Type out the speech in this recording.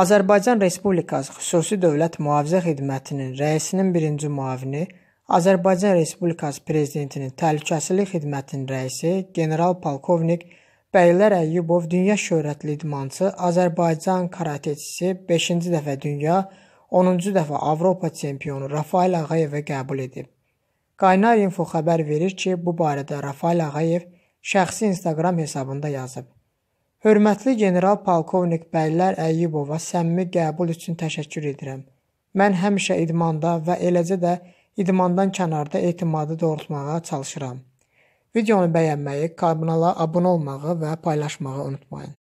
Azərbaycan Respublikası Xüsusi Dövlət Mühafizə Xidmətinin rəisinin birinci müavini, Azərbaycan Respublikası Prezidentinin Təhlükəsizlik Xidmətinin rəisi general-polkovnik Bəylər Əyyubov dünya şöhrətli idmançı, Azərbaycan karateçisi, 5-ci dəfə dünya, 10-cu dəfə Avropa çempionu Rafael Ağayevə qəbul edib. Qaynar Info xəbər verir ki, bu barədə Rafael Ağayev şəxsi Instagram hesabında yazıb. Hörmətli general polkovnik Bəllər Əyyubova səmimi qəbul üçün təşəkkür edirəm. Mən həmişə idmanda və eləcə də idmandan kənarda etimadı doğrultmağa çalışıram. Videonu bəyənməyi, kanala abunə olmağı və paylaşmağı unutmayın.